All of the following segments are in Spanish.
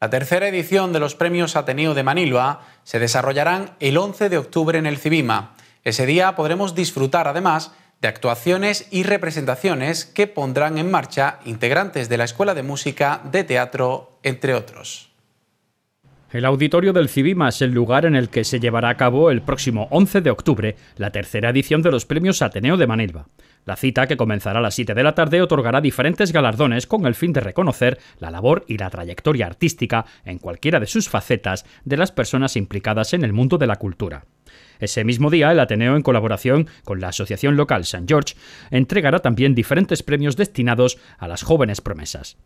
La tercera edición de los premios Ateneo de Manilva se desarrollarán el 11 de octubre en el Cibima. Ese día podremos disfrutar además de actuaciones y representaciones que pondrán en marcha integrantes de la Escuela de Música de Teatro, entre otros. El auditorio del Cibima es el lugar en el que se llevará a cabo el próximo 11 de octubre la tercera edición de los premios Ateneo de Manilva. La cita, que comenzará a las 7 de la tarde, otorgará diferentes galardones con el fin de reconocer la labor y la trayectoria artística en cualquiera de sus facetas de las personas implicadas en el mundo de la cultura. Ese mismo día, el Ateneo, en colaboración con la asociación local San George, entregará también diferentes premios destinados a las jóvenes promesas.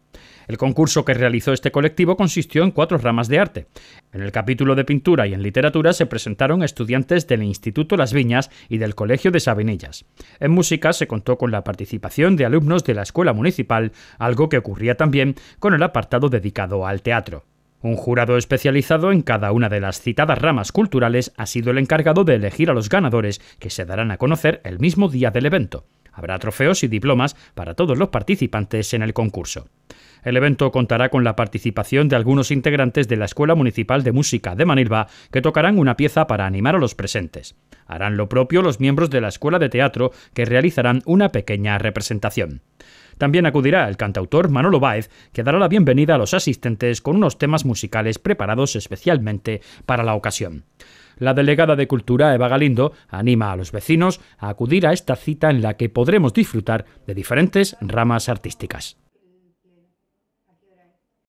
El concurso que realizó este colectivo consistió en cuatro ramas de arte. En el capítulo de pintura y en literatura se presentaron estudiantes del Instituto Las Viñas y del Colegio de Sabinillas. En música se contó con la participación de alumnos de la Escuela Municipal, algo que ocurría también con el apartado dedicado al teatro. Un jurado especializado en cada una de las citadas ramas culturales ha sido el encargado de elegir a los ganadores, que se darán a conocer el mismo día del evento. Habrá trofeos y diplomas para todos los participantes en el concurso. El evento contará con la participación de algunos integrantes de la Escuela Municipal de Música de Manilva, que tocarán una pieza para animar a los presentes. Harán lo propio los miembros de la Escuela de Teatro, que realizarán una pequeña representación. También acudirá el cantautor Manolo Baez, que dará la bienvenida a los asistentes con unos temas musicales preparados especialmente para la ocasión. La delegada de Cultura, Eva Galindo, anima a los vecinos a acudir a esta cita en la que podremos disfrutar de diferentes ramas artísticas.